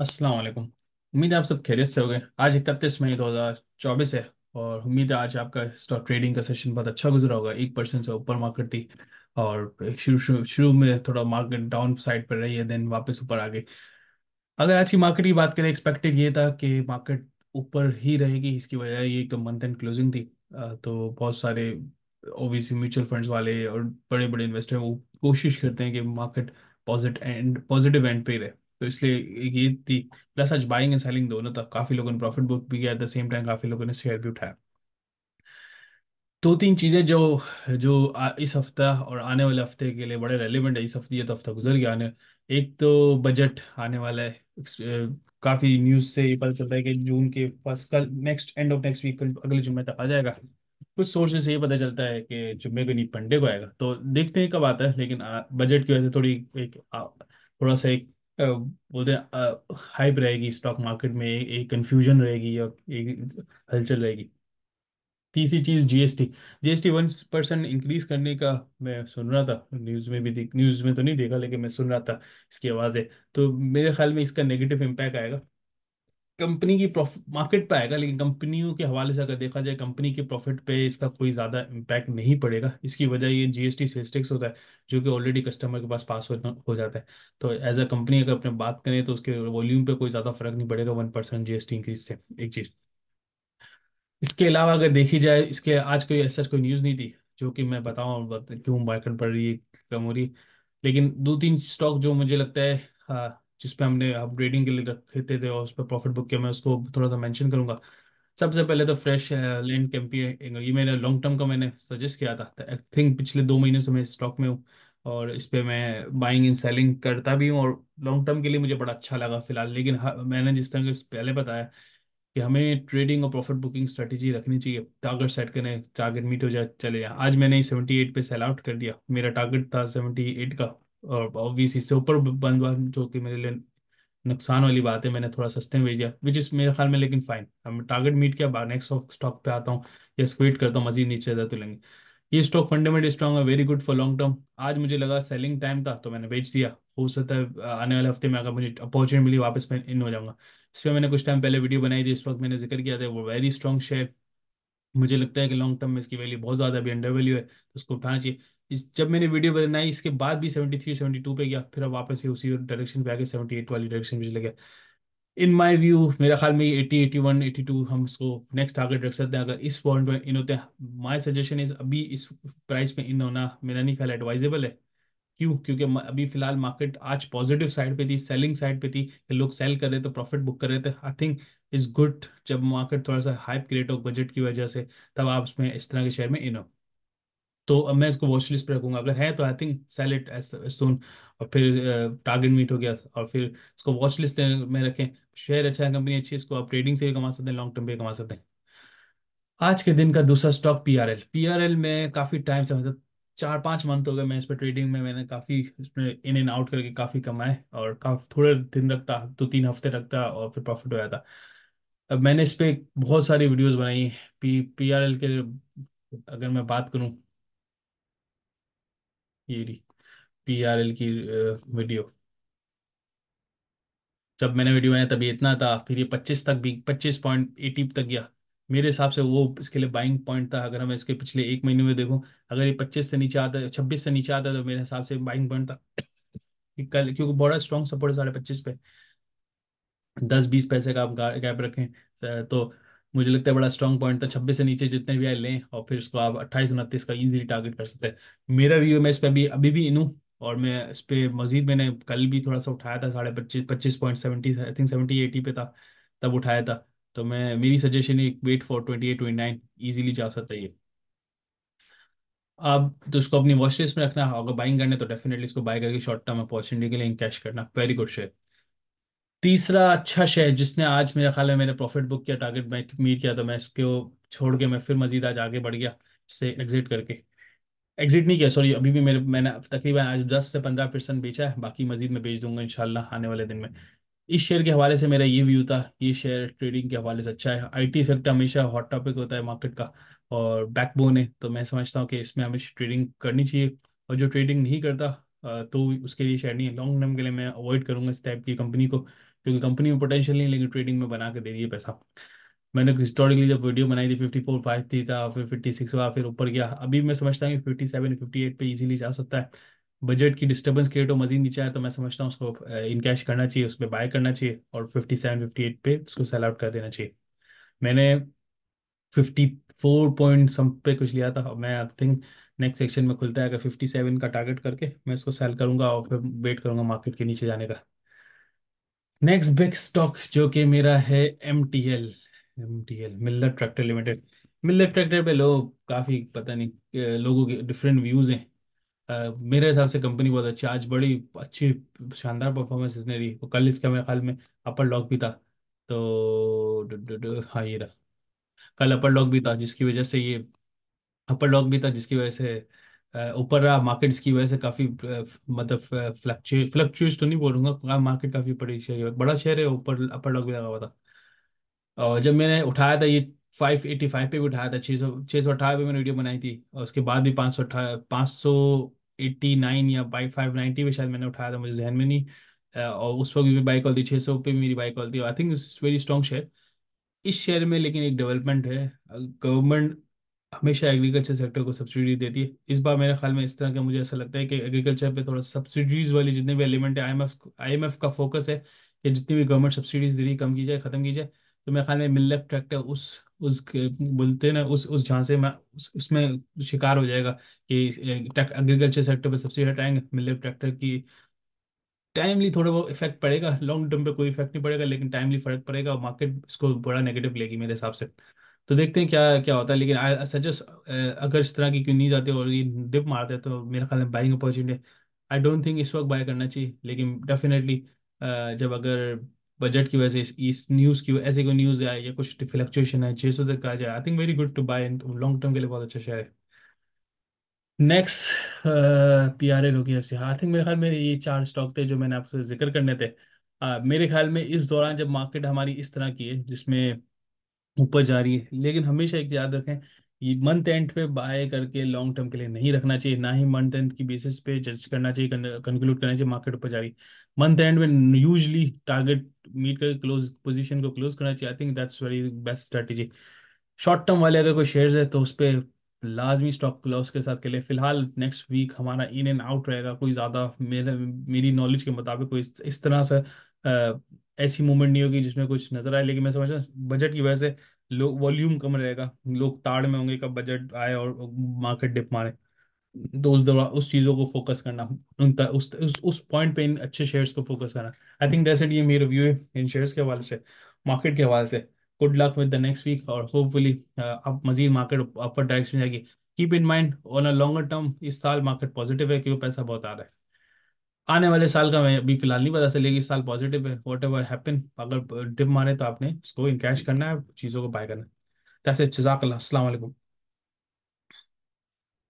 अस्सलाम वालेकुम उम्मीद है आप सब खैरियत से हो गए आज इकतीस मई 2024 है और उम्मीद है आज आपका स्टॉक ट्रेडिंग का सेशन बहुत अच्छा गुजरा होगा एक परसेंट से ऊपर मार्केट थी और शुरू शुरू में थोड़ा मार्केट डाउन साइड पर रही है देन वापस ऊपर आ गई अगर आज की मार्केट की बात करें एक्सपेक्टेड ये था कि मार्केट ऊपर ही रहेगी इसकी वजह ये एक तो मंथ एंड क्लोजिंग थी तो बहुत सारे ओबियसली म्यूचुअल फंड्स वाले और बड़े बड़े इन्वेस्टर वो कोशिश करते हैं कि market positive end positive end पे रहे तो इसलिए ये थी प्लस आज बाइंग एंड सेलिंग दोनों था काफी लोगों ने प्रॉफिट बुक भी किया एट द सेम टाइम काफी लोगों ने शेयर भी उठाया दो तीन चीज़ें जो जो इस हफ्ता और आने वाले हफ्ते के लिए बड़े रेलिवेंट है इस हफ्ते ये तो हफ्ता गुजर गया आने एक तो बजट आने वाला है काफ़ी न्यूज़ से ये पता चलता है कि जून के फर्स्ट कल next end of next week अगले जुम्मे तक आ जाएगा कुछ सोर्सेज से ये पता चलता है कि जुम्मे को नहीं पंडे को आएगा तो देखते हैं कब आता है लेकिन बजट की वजह से थोड़ी एक थोड़ा सा एक बोलते हैं हाइप रहेगी स्टॉक मार्केट में एक कंफ्यूजन रहेगी और एक हलचल रहेगी तीसरी चीज़ GST GST one percent increase करने का मैं सुन रहा था न्यूज़ में भी देख न्यूज़ में तो नहीं देखा लेकिन मैं सुन रहा था इसकी आवाज़ें तो मेरे ख्याल में इसका नेगेटिव इम्पैक्ट आएगा कंपनी की प्रॉफिट मार्केट पर आएगा लेकिन कंपनियों के हवाले से अगर देखा जाए कंपनी के प्रॉफिट पे इसका कोई ज़्यादा इम्पैक्ट नहीं पड़ेगा इसकी वजह ये जीएसटी सेस्टिक्स होता है जो कि ऑलरेडी कस्टमर के पास पास हो, हो जाता है तो एज अ कंपनी अगर अपने बात करें तो उसके वॉल्यूम पे कोई ज़्यादा फर्क नहीं पड़ेगा वन परसेंट इंक्रीज से एक चीज़ इसके अलावा अगर देखी जाए इसके आज कोई ऐसा कोई न्यूज़ नहीं थी जो कि मैं बताऊँ क्यों मार्केट पड़ रही है कम हो रही लेकिन दो तीन स्टॉक जो मुझे लगता है हाँ, जिस पे हमने अपग्रेडिंग के लिए रखे थे, थे और उस पर प्रॉफिट बुक किया मैं उसको थोड़ा सा मेंशन करूंगा सबसे पहले तो फ्रेश लैंड कैंपी ये मैंने लॉन्ग टर्म का मैंने सजेस्ट किया था आई थिंक पिछले दो महीने से मैं स्टॉक में हूँ और इस पर मैं बाइंग एंड सेलिंग करता भी हूँ और लॉन्ग टर्म के लिए मुझे बड़ा अच्छा लगा फिलहाल लेकिन मैंने जिस तरह के पहले बताया कि हमें ट्रेडिंग और प्रॉफिट बुकिंग स्ट्रेटेजी रखनी चाहिए टारगेट सेट करने टारगेट मीट हो जाए चले जाए आज मैंने सेवेंटी एट पे सेल आउट कर दिया मेरा टारगेट था एट का और ऑब्वियस इससे ऊपर बनवा जो कि मेरे लिए नुकसान वाली बात है मैंने थोड़ा सस्ते में भेजा विच इज़ मेरे ख्याल में लेकिन फाइन हम टारगेट मीट किया नेक्स्ट स्टॉक पे आता हूँ या स्वीट करता हूँ मजीद नीचे जाते तो लेंगे ये स्टॉक फंडामेंटल स्ट्रॉग है very good for long term आज मुझे लगा सेलिंग टाइम था तो मैंने बेच दिया हो सकता है आने वाले हफ्ते में अगर मुझे अपॉर्चुनिटी मिली वापस मैं इन हो जाऊंगा इस पर मैंने कुछ टाइम पहले वीडियो बनाई थी इस वक्त मैंने जिक्र किया था वो वेरी स्ट्रॉन्ग शेयर मुझे लगता है कि लॉन्ग टर्म में इसकी वैल्यू बहुत ज़्यादा अभी अंडर वैल्यू है उसको तो उठाना चाहिए इस जब मैंने वीडियो बनाई इसके बाद भी सेवेंटी थ्री सेवेंटी टू पे गया फिर अब वापस ही उसी डायरेक्शन पे आगे सेवेंटी एट वाली डायरेक्शन में चले गया इन माय व्यू मेरा ख्याल में eighty eighty one eighty two हम उसको नेक्स्ट टारगेट रख सकते हैं अगर इस पॉइंट में इन होते हैं माई सजेशन इज अभी इस प्राइस में इन होना मेरा नहीं ख्याल एडवाइजेबल है क्यों क्योंकि अभी फिलहाल मार्केट आज पॉजिटिव साइड पे थी सेलिंग साइड पे थी लोग सेल कर रहे थे प्रॉफिट बुक कर रहे थे आई थिंक इज गुड जब मार्केट थोड़ा सा हाइप क्रिएट हो बजट की वजह से तब आप उसमें इस तरह के शेयर में इन हो तो मैं इसको वॉश लिस्ट पर रखूंगा अगर है तो I think sell it soon और फिर टारगेट मीट हो गया और फिर इसको वॉच लिस्ट में रखें शेयर अच्छा है कंपनी अच्छी इसको आप ट्रेडिंग से भी कमा सकते हैं लॉन्ग टर्म भी कमा सकते हैं आज के दिन का दूसरा स्टॉक पीआरएल पीआरएल में काफी टाइम से मतलब चार पाँच मंथ हो गए मैं इस पर ट्रेडिंग में मैंने काफ़ी इसमें इन एंड आउट करके काफ़ी कमाए और काफ़ी थोड़े दिन रखता दो तीन हफ्ते रखता और फिर प्रॉफिट हो जाता अब मैंने इस पर बहुत सारी वीडियोस बनाई पी पी आर एल के अगर मैं बात करूं ये रही पी आर एल की वीडियो जब मैंने वीडियो बनाया तभी इतना था फिर ये पच्चीस तक भी पच्चीस पॉइंट एटी तक गया मेरे हिसाब से वो इसके लिए बाइंग पॉइंट था अगर हम इसके पिछले एक महीने में देखो अगर ये पच्चीस से नीचे आता है छब्बीस से नीचे आता है तो मेरे हिसाब से बाइंग पॉइंट था कि कल क्योंकि बड़ा स्ट्रॉन्ग सपोर्ट है साढ़े पच्चीस पे दस बीस पैसे का आप गैप रखें तो मुझे लगता है बड़ा स्ट्रॉन्ग पॉइंट था छब्बीस से नीचे जितने भी आए लें और फिर उसको आप अट्ठाईस उनतीस का इजीली टारगेट कर सकते हैं मेरा व्यू मैं इस पर अभी अभी भी इनू और मैं इस पर मजीद मैंने कल भी थोड़ा सा उठाया था साढ़े पच्चीस पच्चीस point seventy I think seventy eighty पे था तब उठाया था तो मैं मेरी सजेशन है wait for twenty eight twenty nine easily जा सकता है ये अब तो उसको अपनी वॉश लिस्ट में रखना अगर बाइंग करना है तो डेफिनेटली इसको बाय करके शॉर्ट टर्म अपॉर्चुनिटी के लिए कैश करना वेरी गुड शेयर तीसरा अच्छा शेयर जिसने आज मेरा ख्याल है मैंने प्रॉफिट बुक किया टारगेट मैं मीट किया तो मैं इसको छोड़ के मैं फिर मजीद आज आगे बढ़ गया इससे एग्जिट करके एग्जिट नहीं किया सॉरी अभी भी मेरे मैंने तकरीबन आज दस से पंद्रह परसेंट बेचा है बाकी मजीद मैं बेच दूंगा इंशाल्लाह आने वाले दिन में इस शेयर के हवाले से मेरा ये व्यू था ये शेयर ट्रेडिंग के हवाले से अच्छा है आईटी सेक्टर हमेशा हॉट टॉपिक होता है मार्केट का और बैकबोन है तो मैं समझता हूँ कि इसमें हमेशा ट्रेडिंग करनी चाहिए और जो ट्रेडिंग नहीं करता तो उसके लिए शेयर नहीं है लॉन्ग टर्म के लिए मैं अवॉइड करूँगा इस टाइप की कंपनी को क्योंकि कंपनी में पोटेंशियल नहीं लेकिन ट्रेडिंग में बना के दे दिए पैसा मैंने हिस्टोरिकली जब वीडियो बनाई थी फिफ्टी फोर फाइव थी था फिर फिफ्टी सिक्स हुआ फिर ऊपर गया अभी मैं समझता हूँ कि फिफ्टी सेवन फिफ्टी एट पर ईजिली जा सकता है बजट की डिस्टर्बेंस क्रिएट हो मजीद नीचे आया तो मैं समझता हूँ उसको इनकैश uh, करना चाहिए उस पर बाय करना चाहिए और फिफ्टी सेवन फिफ्टी एट पे उसको सेल आउट कर देना चाहिए मैंने फिफ्टी फोर पॉइंट सम पे कुछ लिया था मैं आई थिंक नेक्स्ट सेक्शन में खुलता है अगर फिफ्टी सेवन का टारगेट करके मैं इसको सेल करूंगा और फिर वेट करूंगा मार्केट के नीचे जाने का नेक्स्ट बिग स्टॉक जो कि मेरा है M T L M T L Miller tractor limited Miller tractor पे लोग काफ़ी पता नहीं uh, लोगों के डिफरेंट व्यूज़ हैं मेरे हिसाब से कंपनी बहुत अच्छी आज बड़ी अच्छी शानदार परफॉर्मेंस इसने दी कल इसका मेरे ख्याल में अपर लॉक भी था तो हाँ ये रहा कल अपर लॉक भी था जिसकी वजह से ये अपर लॉक भी था जिसकी वजह से ऊपर रहा मार्केट इसकी वजह से काफी मतलब फ्लक्चुएट फ्लक्चुएट तो नहीं बोलूंगा मार्केट हाँ, काफी बड़ी शेयर बड़ा शेयर है ऊपर अपर लॉक भी लगा हुआ था और जब मैंने उठाया था ये फाइव एटी फाइव पे भी उठाया था छः सौ छः सौ अठारह पे मैंने वीडियो बनाई थी और उसके बाद भी पाँच सौ अठारह पाँच सौ एट्टी नाइन या बाई फाइव नाइन्टी पे शायद मैंने उठाया था मुझे जहन में नहीं और उस वक्त भी बाइक कॉल थी छः सौ पे मेरी बाइक कॉल थी I think it's very strong share इस शेयर में लेकिन एक डेवलपमेंट है गवर्नमेंट हमेशा एग्रीकल्चर सेक्टर को सब्सिडी देती है इस बार मेरे ख्याल में इस तरह का मुझे ऐसा लगता है कि एग्रीकल्चर पे थोड़ा सा सब्सिडीज वाली जितने भी एलिमेंट है एम एफ का फोकस है कि जितनी भी गवर्नमेंट सब्सिडीज दे रही कम की जाए खत्म की जाए तो मेरे ख्याल में मिल्लत ट्रैक्टर उस उसके बोलते ना उस उस झांसे में उस, उसमें शिकार हो जाएगा कि एग्रीकल्चर सेक्टर पर सबसे हटाएंगे मिले ट्रैक्टर की टाइमली थोड़ा बहुत इफेक्ट पड़ेगा लॉन्ग टर्म पे कोई इफेक्ट नहीं पड़ेगा लेकिन टाइमली फर्क पड़ेगा और मार्केट इसको बड़ा नेगेटिव लेगी मेरे हिसाब से तो देखते हैं क्या क्या होता है लेकिन आई सजेस्ट अगर इस तरह की क्यों नहीं जाती और ये डिप मारते हैं तो मेरे ख्याल में buying opportunity I don't think इस वक्त बाय करना चाहिए लेकिन डेफिनेटली जब अगर बजट की वजह से इस न्यूज़ की ऐसे कोई न्यूज़ आए या कुछ फ्लक्चुएशन है छह सौ तक आ जाए I think very good to buy long term के लिए बहुत अच्छा शेयर है नेक्स्ट पी आर एल हो गया आई थिंक मेरे ख्याल में ये चार स्टॉक थे जो मैंने आपसे जिक्र करने थे uh, मेरे ख्याल में इस दौरान जब मार्केट हमारी इस तरह की है जिसमें ऊपर जा रही है लेकिन हमेशा एक याद रखें ये मंथ एंड पे बाय करके लॉन्ग टर्म के लिए नहीं रखना चाहिए ना ही मंथ एंड की बेसिस पे जज करना चाहिए कंक्लूड करना चाहिए मार्केट ऊपर जा रही मंथ एंड में यूजली टारगेट मीट करके क्लोज पोजीशन को क्लोज करना चाहिए I think that's very best strategy short term वाले अगर कोई शेयर्स है तो उस पर लाजमी स्टॉक लॉस के साथ के लिए फिलहाल नेक्स्ट वीक हमारा इन एंड आउट रहेगा कोई ज़्यादा मेरे मेरी नॉलेज के मुताबिक कोई इस तरह से ऐसी मूवमेंट नहीं होगी जिसमें कुछ नजर आए लेकिन मैं समझता हूँ बजट की वजह से लोग वॉल्यूम कम रहेगा लोग ताड़ में होंगे कब बजट आए और मार्केट डिप मारे तो उस दौरान उस चीज़ों को फोकस करना उन उस उस, उस पॉइंट पे इन अच्छे शेयर्स को फोकस करना आई थिंक दैट्स इट ये मेरा व्यू है इन शेयर्स के हवाले से मार्केट के हवाले से good luck with the next week और होपफुली uh, अब मजीद मार्केट अपर डायरेक्शन जाएगी keep in mind on a longer term इस साल मार्केट पॉजिटिव है क्योंकि पैसा बहुत आ रहा है आने वाले साल का मैं अभी फिलहाल नहीं पता चलेगी इस साल पॉजिटिव है वॉट एवर हैपन अगर डिप माने तो आपने इसको इनकैश करना है चीज़ों को बाय करना है तैसे जजाकल्ला असलम